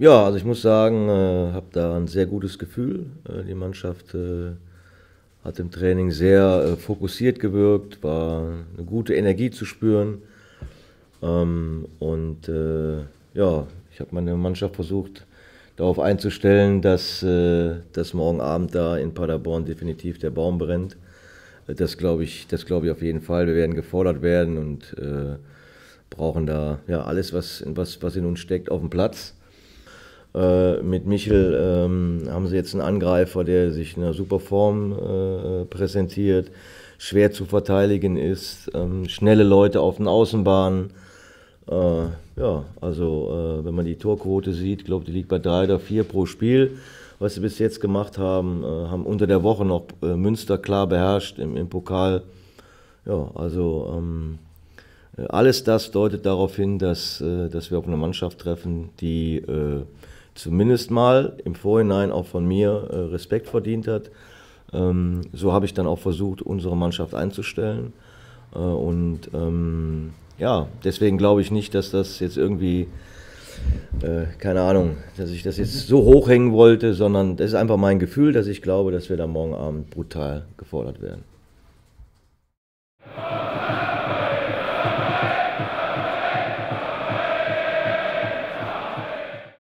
Ja, also ich muss sagen, äh, habe da ein sehr gutes Gefühl. Äh, die Mannschaft äh, hat im Training sehr äh, fokussiert gewirkt, war eine gute Energie zu spüren. Ähm, und äh, ja, ich habe meine Mannschaft versucht, darauf einzustellen, dass, äh, dass morgen Abend da in Paderborn definitiv der Baum brennt. Das glaube ich, das ich auf jeden Fall. Wir werden gefordert werden und brauchen da ja alles, was, was, was in uns steckt, auf dem Platz. Äh, mit Michel ähm, haben sie jetzt einen Angreifer, der sich in einer super Form äh, präsentiert, schwer zu verteidigen ist, ähm, schnelle Leute auf den Außenbahnen. Äh, ja, also äh, wenn man die Torquote sieht, glaube die liegt bei drei oder vier pro Spiel. Was sie bis jetzt gemacht haben, äh, haben unter der Woche noch Münster klar beherrscht im, im Pokal. Ja, also ähm, alles das deutet darauf hin, dass, dass wir auf eine Mannschaft treffen, die äh, zumindest mal im Vorhinein auch von mir äh, Respekt verdient hat. Ähm, so habe ich dann auch versucht, unsere Mannschaft einzustellen. Äh, und ähm, ja, deswegen glaube ich nicht, dass das jetzt irgendwie, äh, keine Ahnung, dass ich das jetzt so hochhängen wollte, sondern das ist einfach mein Gefühl, dass ich glaube, dass wir da morgen Abend brutal gefordert werden.